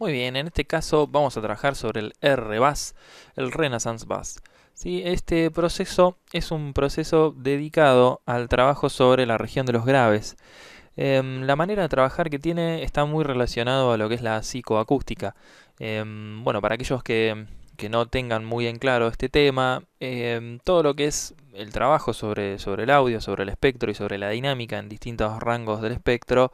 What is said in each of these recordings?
Muy bien, en este caso vamos a trabajar sobre el R-Bus, el Renaissance Bus. ¿Sí? Este proceso es un proceso dedicado al trabajo sobre la región de los graves. Em, la manera de trabajar que tiene está muy relacionado a lo que es la psicoacústica. Em, bueno, para aquellos que, no tengan muy en claro este tema, em, todo lo que es el trabajo sobre, el audio, sobre el espectro y sobre la dinámica en distintos rangos del espectro,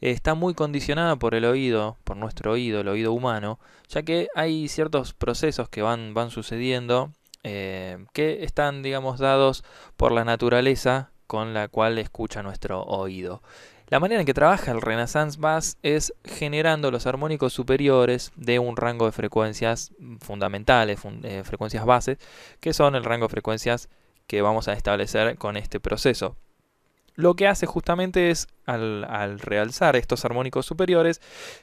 está muy condicionada por el oído, por nuestro oído, el oído humano, ya que hay ciertos procesos que van, van sucediendo eh, que están, digamos, dados por la naturaleza con la cual escucha nuestro oído. La manera en que trabaja el Renaissance Bass es generando los armónicos superiores de un rango de frecuencias fundamentales, eh, frecuencias bases, que son el rango de frecuencias que vamos a establecer con este proceso. Lo que hace justamente es, al realzar estos armónicos superiores,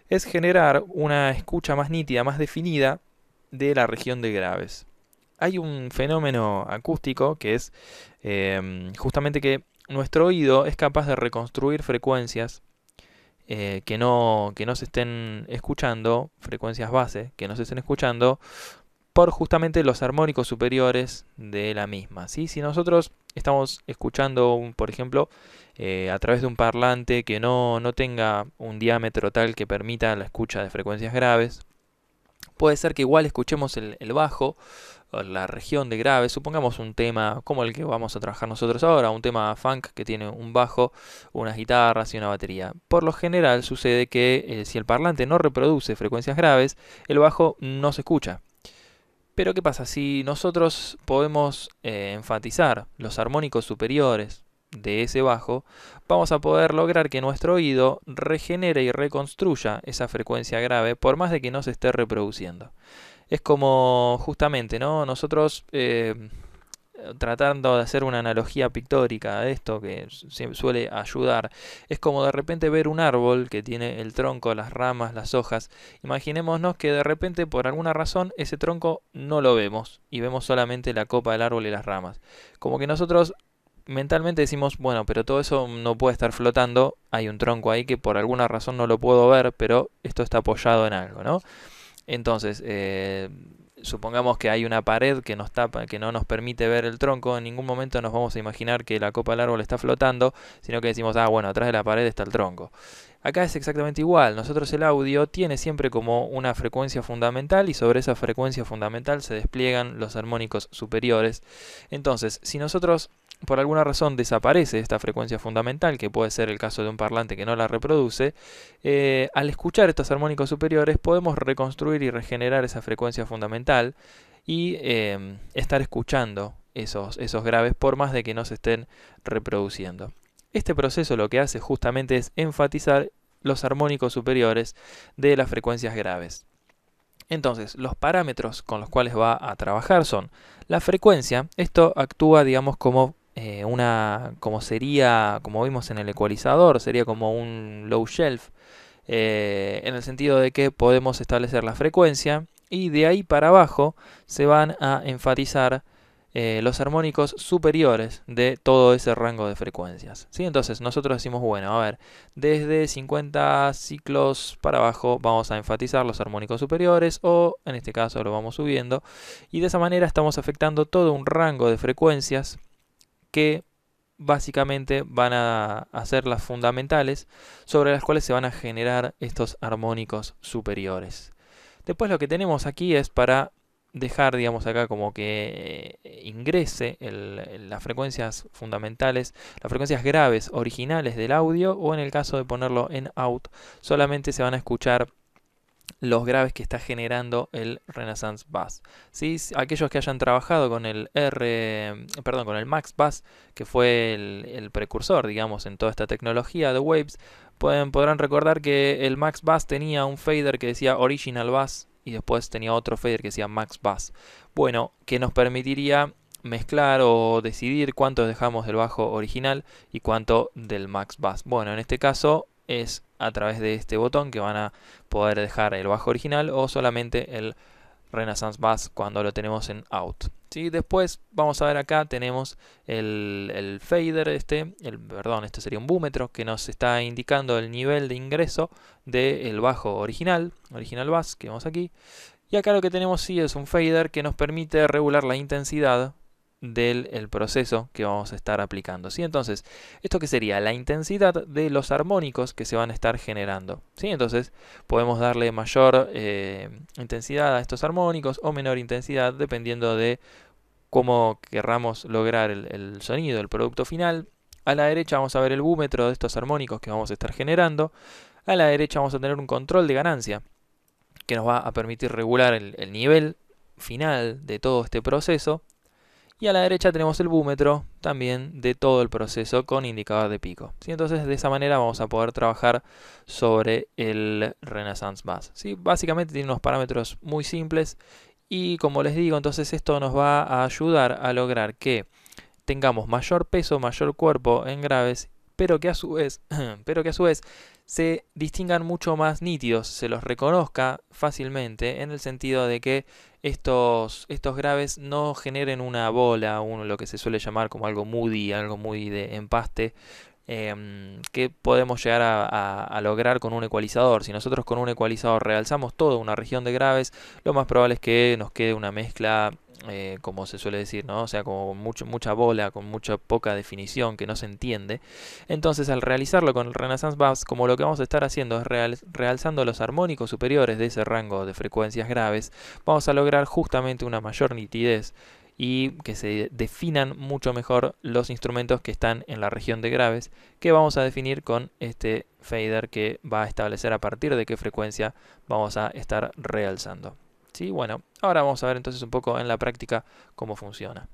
es generar una escucha más nítida, más definida de la región de graves hay un fenómeno acústico que es em, justamente que nuestro oído es capaz de reconstruir frecuencias eh, que, no, que se estén escuchando, frecuencias base que no se estén escuchando, por justamente los armónicos superiores de la misma. Si nosotros estamos escuchando, por ejemplo, eh, a través de un parlante que no tenga un diámetro tal que permita la escucha de frecuencias graves, puede ser que igual escuchemos el, bajo, la región de graves, supongamos un tema como el que vamos a trabajar nosotros ahora, un tema funk que tiene un bajo, unas guitarras y una batería. Por lo general sucede que eh, si el parlante no reproduce frecuencias graves, el bajo no se escucha. Pero ¿qué pasa? Si nosotros podemos eh, enfatizar los armónicos superiores, de ese bajo, vamos a poder lograr que nuestro oído regenere y reconstruya esa frecuencia grave por más de que no se esté reproduciendo. Es como justamente, ¿no? Nosotros eh, tratando de hacer una analogía pictórica de esto que suele ayudar, es como de repente ver un árbol que tiene el tronco, las ramas, las hojas. Imaginémonos que de repente por alguna razón ese tronco no lo vemos y vemos solamente la copa del árbol y las ramas. Como que nosotros mentalmente decimos, bueno, pero todo eso no puede estar flotando, hay un tronco ahí que por alguna razón no lo puedo ver, pero esto está apoyado en algo, ¿no? Entonces, eh, supongamos que hay una pared que nos tapa, que no nos permite ver el tronco, en ningún momento nos vamos a imaginar que la copa del árbol está flotando, sino que decimos, ah, bueno, atrás de la pared está el tronco. Acá es exactamente igual, nosotros el audio tiene siempre como una frecuencia fundamental y sobre esa frecuencia fundamental se despliegan los armónicos superiores. Entonces, si nosotros por alguna razón desaparece esta frecuencia fundamental, que puede ser el caso de un parlante que no la reproduce, eh, al escuchar estos armónicos superiores podemos reconstruir y regenerar esa frecuencia fundamental y eh, estar escuchando esos, esos graves por más de que no se estén reproduciendo. Este proceso lo que hace justamente es enfatizar los armónicos superiores de las frecuencias graves. Entonces, los parámetros con los cuales va a trabajar son la frecuencia, esto actúa digamos como eh, una, como sería, como vimos en el ecualizador, sería como un low shelf, eh, en el sentido de que podemos establecer la frecuencia y de ahí para abajo se van a enfatizar eh, los armónicos superiores de todo ese rango de frecuencias. ¿sí? Entonces nosotros decimos, bueno, a ver, desde 50 ciclos para abajo vamos a enfatizar los armónicos superiores o en este caso lo vamos subiendo y de esa manera estamos afectando todo un rango de frecuencias que básicamente van a hacer las fundamentales sobre las cuales se van a generar estos armónicos superiores. Después lo que tenemos aquí es para dejar, digamos, acá como que eh, ingrese las frecuencias fundamentales, las frecuencias graves originales del audio o en el caso de ponerlo en out, solamente se van a escuchar los graves que está generando el Renaissance Bass. ¿sí? Aquellos que hayan trabajado con el R, perdón, con el Max Bass, que fue el, precursor, digamos, en toda esta tecnología de Waves, podrán recordar que el Max Bass tenía un fader que decía Original Bass y después tenía otro fader que decía Max Bass. Bueno, que nos permitiría mezclar o decidir cuánto dejamos del bajo original y cuánto del Max Bass. Bueno, en este caso es a través de este botón que van a poder dejar el bajo original o solamente el Renaissance Bass cuando lo tenemos en out. ¿sí? Después vamos a ver acá tenemos el, fader, este, el, perdón, este sería un búmetro que nos está indicando el nivel de ingreso del el bajo original, original bass que vemos aquí. Y acá lo que tenemos sí es un fader que nos permite regular la intensidad del proceso que vamos a estar aplicando. ¿sí? Entonces, esto que sería la intensidad de los armónicos que se van a estar generando. ¿sí? Entonces, podemos darle mayor eh, intensidad a estos armónicos o menor intensidad dependiendo de cómo querramos lograr el, sonido, el producto final. A la derecha vamos a ver el búmetro de estos armónicos que vamos a estar generando. A la derecha vamos a tener un control de ganancia que nos va a permitir regular el nivel final de todo este proceso y a la derecha tenemos el búmetro también de todo el proceso con indicador de pico. ¿sí? Entonces de esa manera vamos a poder trabajar sobre el Renaissance Bass. ¿sí? Básicamente tiene unos parámetros muy simples y como les digo, entonces esto nos va a ayudar a lograr que tengamos mayor peso, mayor cuerpo en graves, pero que a su vez, pero que a su vez se distingan mucho más nítidos, se los reconozca fácilmente, en el sentido de que estos, estos graves no generen una bola, uno lo que se suele llamar como algo moody, algo muy de empaste, em, que podemos llegar a, a, lograr con un ecualizador. Si nosotros con un ecualizador realzamos toda una región de graves, lo más probable es que nos quede una mezcla eh, como se suele decir, ¿no? O sea, como mucha bola, con mucha poca definición que no se entiende. Entonces, al realizarlo con el Renaissance Bass, como lo que vamos a estar haciendo es realzando los armónicos superiores de ese rango de frecuencias graves, vamos a lograr justamente una mayor nitidez y que se definan mucho mejor los instrumentos que están en la región de graves, que vamos a definir con este fader que va a establecer a partir de qué frecuencia vamos a estar realzando. ¿Sí? Bueno, ahora vamos a ver entonces un poco en la práctica cómo funciona.